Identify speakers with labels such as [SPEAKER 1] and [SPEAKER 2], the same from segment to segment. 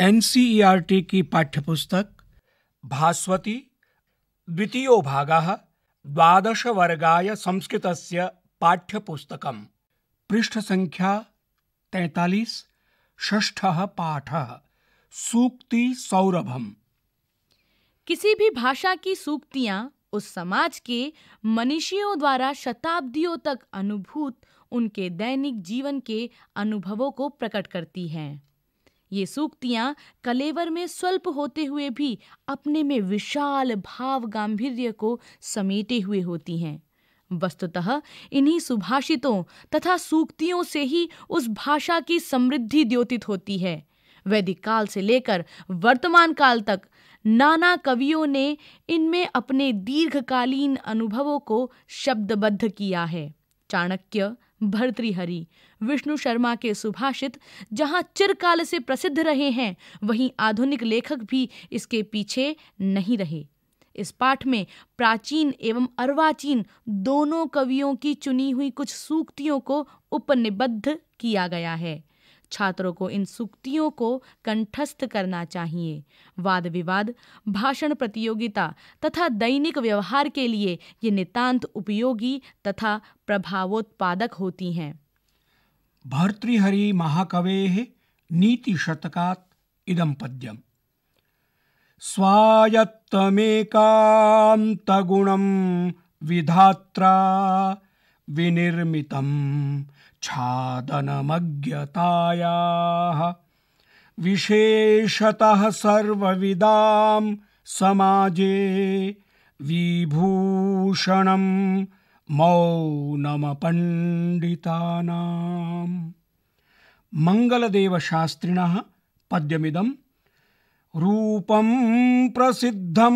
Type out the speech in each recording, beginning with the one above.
[SPEAKER 1] N
[SPEAKER 2] की पाठ्यपुस्तक भास्वती द्वितीयो भागः द्वादशवर्गाय संस्कृतस्य पृष्ठ पृष्ठसङ्ख्या तैतालीस षष्ठः पाठः सूक्ति सौरभम
[SPEAKER 1] किसी भी भाषा की सूक्तियाँ उस समाज के मनीषियों द्वारा शताब्दियों तक अनुभूत उनके दैनिक जीवन के अनुभवों को प्रकट करती हैं ये सूक्तियाँ कलेवर में स्वल्प होते हुए भी अपने में विशाल भाव गांधीर्य को समेटे हुए होती हैं वस्तुतः इन्हीं सुभाषितों तथा सूक्तियों से ही उस भाषा की समृद्धि द्योतित होती है वैदिक काल से लेकर वर्तमान काल तक नाना कवियों ने इनमें अपने दीर्घकालीन अनुभवों को शब्दबद्ध किया है चाणक्य भर्तृहरि विष्णु शर्मा के सुभाषित जहां चिरकाल से प्रसिद्ध रहे हैं वहीं आधुनिक लेखक भी इसके पीछे नहीं रहे इस पाठ में प्राचीन एवं अर्वाचीन दोनों कवियों की चुनी हुई कुछ सूक्तियों को उपनिबद्ध किया गया है छात्रों को इन सुक्तियों को कंठस्थ करना चाहिए वाद विवाद भाषण प्रतियोगिता तथा दैनिक व्यवहार के लिए ये नितांत उपयोगी तथा प्रभावोत्पादक होती हैं
[SPEAKER 2] भर्तृहरि महाकवे नीति शतकात इदम पद्यम स्वायत्तमेकांत गुणम विधात्रा विनिर्मितम छादनमज्ञतायाः विशेषतः सर्वविदां समाजे विभूषणं मौनमपण्डितानाम् मङ्गलदेवशास्त्रिणः पद्यमिदं रूपं प्रसिद्धं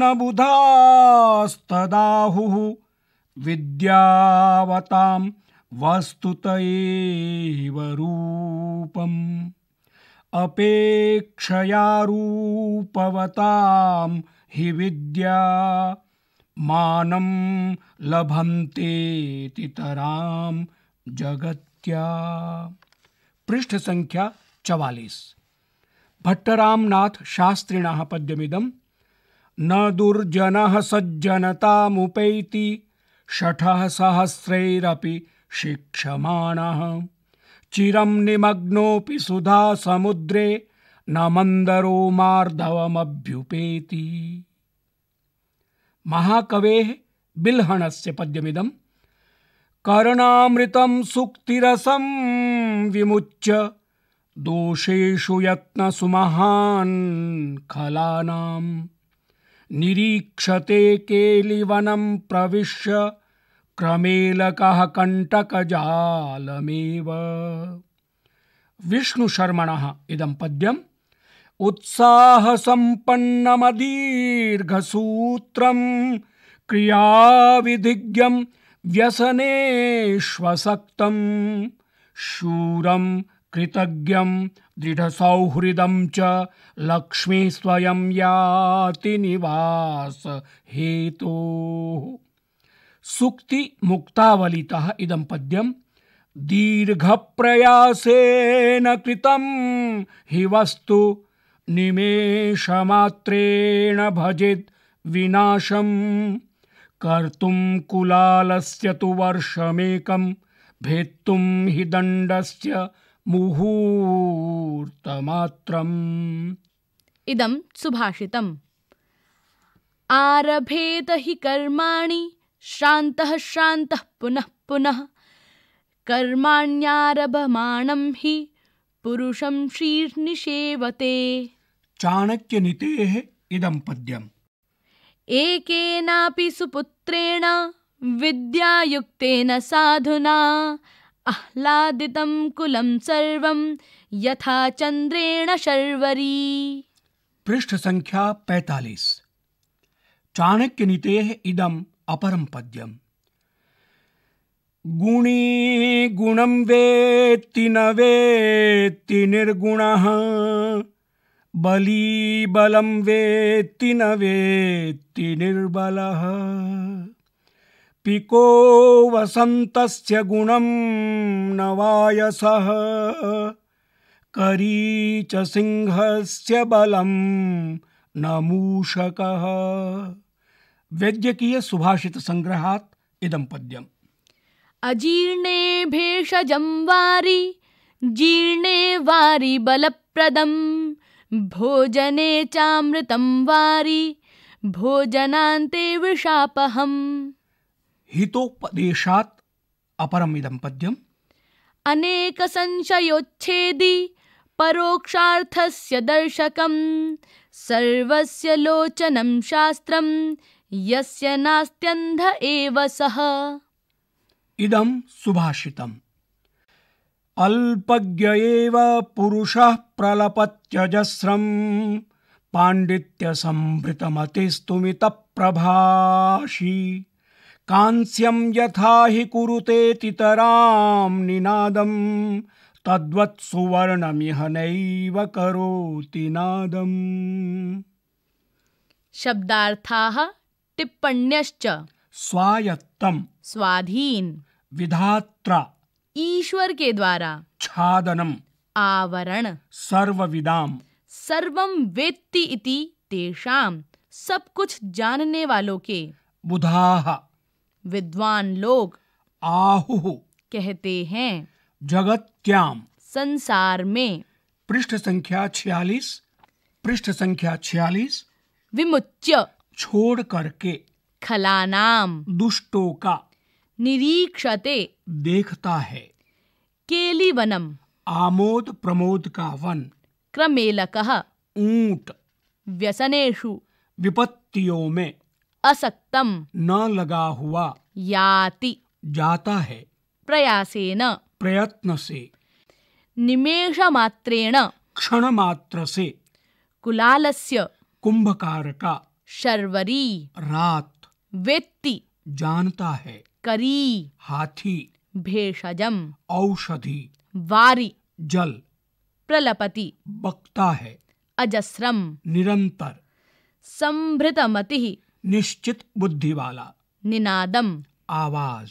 [SPEAKER 2] न बुधास्तदाहुः विद्यावताम् वस्तुत रूपम् अपेक्षया रूपवतां हि विद्या मानं लभन्तेतितरां जगत्या पृष्ठ संख्या चवालीस भट्टरामनाथ शास्त्रिण पद्यमिदं न दुर्जन सज्जनता सज्जनतामुपैति षठ सहस्रैरपि शिक्षमाणः चिरं निमग्नोऽपि सुधासमुद्रे न मन्दरो मार्धवमभ्युपेति महाकवेः बिल्हणस्य पद्यमिदम् करणामृतं सुक्तिरसं विमुच्य दोषेषु यत्नसुमहान् खलानाम् निरीक्षते केलिवनं प्रविश्य क्रमेलकः कण्टकजालमेव विष्णुशर्मणः इदं पद्यम् उत्साहसम्पन्नमदीर्घसूत्रं क्रियाविधिज्ञं व्यसनेष्वसक्तं शूरं शूरम कृतज्ञ च लक्ष्मी स्वयं याति निवास हेतोः सुक्ति मुक्तावलितः इदं पद्यं दीर्घप्रयासेन कृतं हि वस्तु निमेषमात्रेण भजेत् विनाशम् कर्तुं कुलालस्य तु वर्षमेकं भेत्तुं हि दण्डस्य मुहूर्तमात्रम्
[SPEAKER 1] इदं सुभाषितम् आरभेत हि कर्माणि श्रान्तः श्रान्तः पुनः पुनः कर्माण्यारभमाणं हि पुरुषं श्रीर्निषेवते
[SPEAKER 2] चाणक्यनीतेः इदं पद्यम्
[SPEAKER 1] एकेनापि सुपुत्रेण विद्यायुक्तेन साधुना आह्लादितं कुलं सर्वं यथा चन्द्रेण शर्वरी
[SPEAKER 2] पृष्ठ संख्या पैतालीस चाणक्य नीते इदम अपरम पद्यम् गुणी गुणम वेत्ति न वेत्ति निर्गुणः बली बलं वेत्ति न वेत्ति निर्बलः पिको वसन्तस्य गुणम न वायस करी च सिंहस्य बलं न मूषक वैद्यकीय सुभाषित संग्रहात् इदं पद्यम्
[SPEAKER 1] अजीर्णे भेषजं वारि जीर्णे वारि बलप्रदं भोजने चामृतं वारि भोजनान्ते विषापहम्
[SPEAKER 2] हितोपदेशात् अपरमिदं पद्यम्
[SPEAKER 1] अनेकसंशयोच्छेदि परोक्षार्थस्य दर्शकम् सर्वस्य लोचनं शास्त्रम् यस्य नास्त्यन्ध एव सः
[SPEAKER 2] इदं सुभाषितम् अल्पज्ञ एव पुरुषः प्रलपत्यजस्रम् पाण्डित्यसम्भृतमतिस्तुमितप्रभाषी कांस्यं यथा हि कुरुतेतितरां निनादं तद्वत् सुवर्णमिह नैव करोति नादम्
[SPEAKER 1] शब्दार्थाः टिप्पण्यश्च स्वायत्तम स्वाधीन विधात्रा ईश्वर के द्वारा छादनम आवरण सर्वविदाम सर्वम वेत्ति इति तेषाम सब कुछ जानने वालों के बुधाह विद्वान लोग आहु कहते हैं जगत्याम संसार में पृष्ठ संख्या छियालीस पृष्ठ संख्या छियालीस विमुच्य छोड़ करके खलानाम दुष्टों का निरीक्षते देखता है केली वनम आमोद प्रमोद का वन क्रमेलक ऊट व्यसनेशु विपत्तियों में असक्तम न
[SPEAKER 2] लगा हुआ
[SPEAKER 1] याति
[SPEAKER 2] जाता है
[SPEAKER 1] प्रयासेन प्रयत्न से निमेश मात्रेण क्षण मात्र से कुलालस्य कुंभकार का शर्वरी रात वेत्ती जानता है करी हाथी भेषजम औषधि वारी जल प्रलपति बकता है अजस्रम निरंतर संभृतमति निश्चित बुद्धि वाला निनादम
[SPEAKER 2] आवाज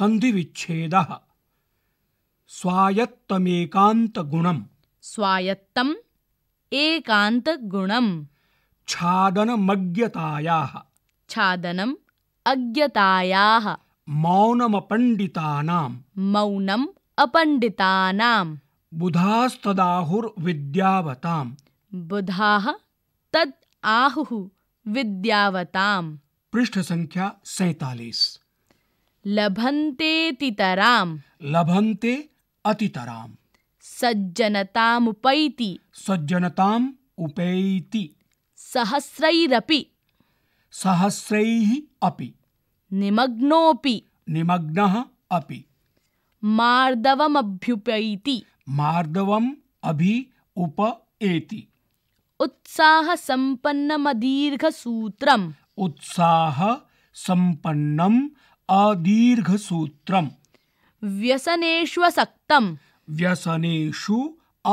[SPEAKER 2] संधि विच्छेद
[SPEAKER 1] स्वायत्तमेकांत गुणम स्वायत्तम एकांत गुणम छादनमज्ञतायाः छादनम् अज्ञतायाः मौनमपण्डितानाम् मौनम् अपण्डितानाम् बुधास्तदाहुर्विद्यावताम् बुधाः तद् आहुः विद्यावताम् पृष्ठ संख्या सैतालीस लभन्तेतितराम्
[SPEAKER 2] लभन्ते
[SPEAKER 1] अतितराम् सज्जनतामुपैति सज्जनताम्
[SPEAKER 2] उपैति
[SPEAKER 1] सहस्रैरपि
[SPEAKER 2] सहस्रैः
[SPEAKER 1] अपि निमग्नोऽपि निमग्नः अपि मार्दवमभ्युपैति मार्दवम् अभि उप एति उत्साहसम्पन्नमदीर्घसूत्रम्
[SPEAKER 2] उत्साहसम्पन्नम् अदीर्घसूत्रम्
[SPEAKER 1] व्यसनेष्वसक्तम् व्यसनेषु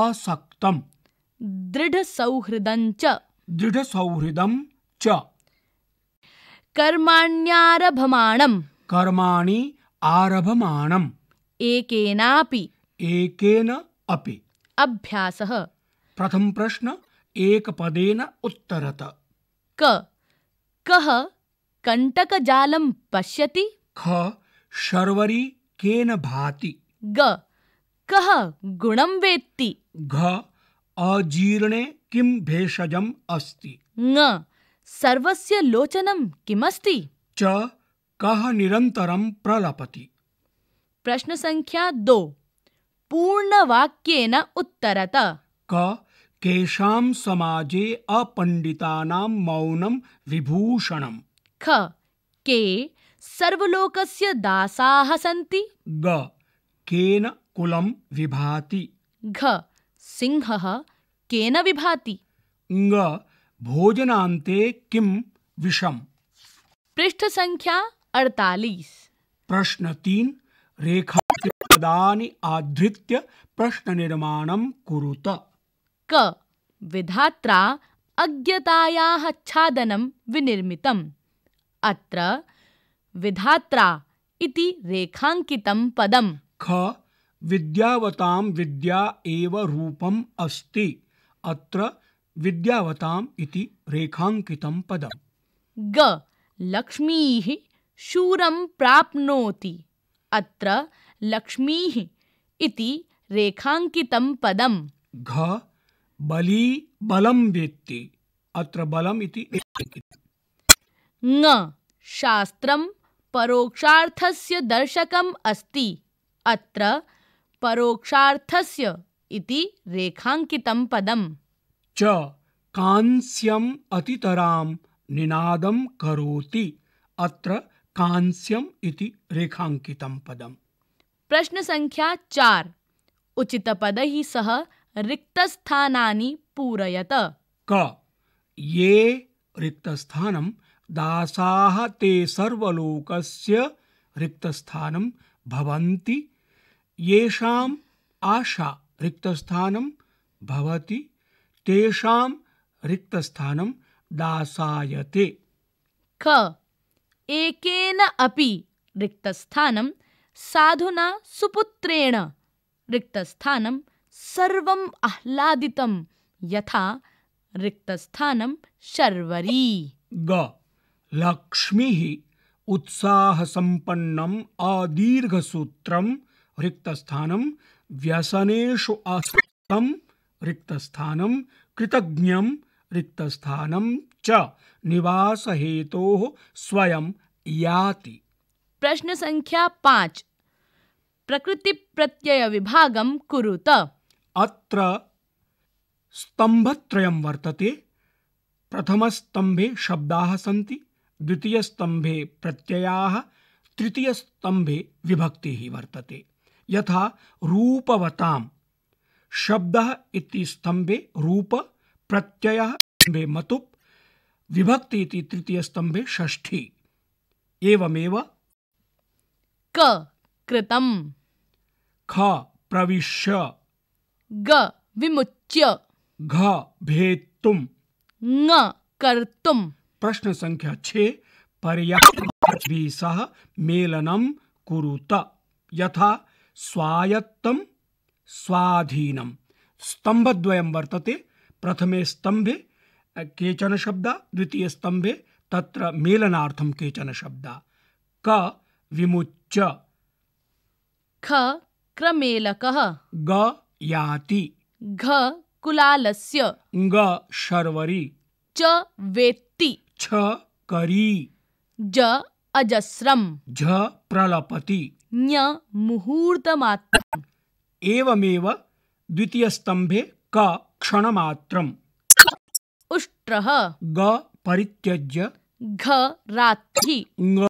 [SPEAKER 1] असक्तम् दृढसौहृदञ्च अभ्यास च कर्माण्यारभमाणं कर्माणि आरभमाणम् एकेनापि
[SPEAKER 2] एकेन अपि
[SPEAKER 1] अभ्यासः प्रथम प्रश्न
[SPEAKER 2] एकपदेन उत्तरत
[SPEAKER 1] क कः कण्टकजालं पश्यति
[SPEAKER 2] ख शर्वरी केन भाति
[SPEAKER 1] ग कः गुणं वेत्ति
[SPEAKER 2] घ अजीर्णे किम भेषजम अस्ति
[SPEAKER 1] ङ सर्वस्य लोचनं किमस्ति
[SPEAKER 2] च कः निरन्तरं प्रलपति
[SPEAKER 1] प्रश्न प्रश्नसङ्ख्या दो पूर्णवाक्येन उत्तरत
[SPEAKER 2] क केषां समाजे अपण्डितानां मौनं विभूषणम्
[SPEAKER 1] ख के सर्वलोकस्य दासाः सन्ति
[SPEAKER 2] ग केन कुलं विभाति
[SPEAKER 1] घ सिंहः केन विभाति
[SPEAKER 2] ङ भोजनान्ते किं विषम
[SPEAKER 1] पृष्ठ संख्या 48
[SPEAKER 2] प्रश्न तीन रेखा पदानि आधृत्य प्रश्न निर्माणं कुरुत
[SPEAKER 1] क विधात्रा अज्ञतायाः छादनं विनिर्मितम् अत्र विधात्रा इति रेखाङ्कितं पदम् ख
[SPEAKER 2] विद्यावतां विद्या एव रूपम् अस्ति अत्र विद्यावताम् इति रेखाङ्कितं पदम्
[SPEAKER 1] ग लक्ष्मीः शूरं प्राप्नोति अत्र लक्ष्मीः इति रेखाङ्कितं पदम्
[SPEAKER 2] घ बली बलं वेत्ति अत्र बलम् इति
[SPEAKER 1] ङ शास्त्रं परोक्षार्थस्य दर्शकम् अस्ति अत्र परोक्षार्थस्य इति रेखांकितं पदम्
[SPEAKER 2] च कांस्यम् अतितरां निनादं करोति अत्र कांस्यम इति रेखांकितं पदम्
[SPEAKER 1] प्रश्न संख्या चार उचित पद ही सह रिक्तस्थानानि पूरयत
[SPEAKER 2] क ये रिक्तस्थानं दासाः ते सर्वलोकस्य रिक्तस्थानं भवन्ति येषाम् आशा रिक्तस्थानं भवति तेषां रिक्तस्थानं दासायते
[SPEAKER 1] ख एकेन अपि रिक्तस्थानं साधुना सुपुत्रेण रिक्तस्थानं सर्वम् आह्लादितं यथा रिक्तस्थानं शर्वरी
[SPEAKER 2] ग लक्ष्मीः उत्साहसम्पन्नम् अदीर्घसूत्रं रिक्तस्थानं व्यसनेषु आसक्तं रिक्तस्थानं कृतज्ञं रिक्तस्थानं च निवासहेतोः स्वयं
[SPEAKER 1] याति प्रश्न संख्या पाँच प्रकृति प्रत्यय विभागम कुरुत अत्र स्तंभत्रयम्
[SPEAKER 2] वर्तते स्तंभे शब्दाः सन्ति स्तंभे प्रत्ययाः स्तंभे विभक्तिः वर्तते यथा रूपवताम शब्द इति स्तंभे रूप प्रत्यय स्तंभे मतुप विभक्ति इति तृतीय स्तंभे षष्ठी
[SPEAKER 1] एवमेव क कृतम ख प्रविश्य ग विमुच्य घ भेत्तुम
[SPEAKER 2] ङ कर्तुम प्रश्न संख्या छे पर्याप्त भी सह मेलनम कुरुत यथा स्वायत्तं स्वाधीनम स्तम्भद्वयं वर्तते प्रथमे स्तंभे केचन शब्द द्वितीय स्तंभे तत्र मेलनार्थम केचन शब्द क विमुच्य
[SPEAKER 1] ख क्रमेलक
[SPEAKER 2] ग याति
[SPEAKER 1] घ कुलालस्य
[SPEAKER 2] ग शर्वरी च
[SPEAKER 1] वेत्ति छ करी ज अजस्रम झ प्रलपति मुहूर्तमात्रम्
[SPEAKER 2] एवमेव द्वितीयस्तम्भे क क्षणमात्रम्
[SPEAKER 1] उष्ट्रः ग परित्यज्य घ रात्रि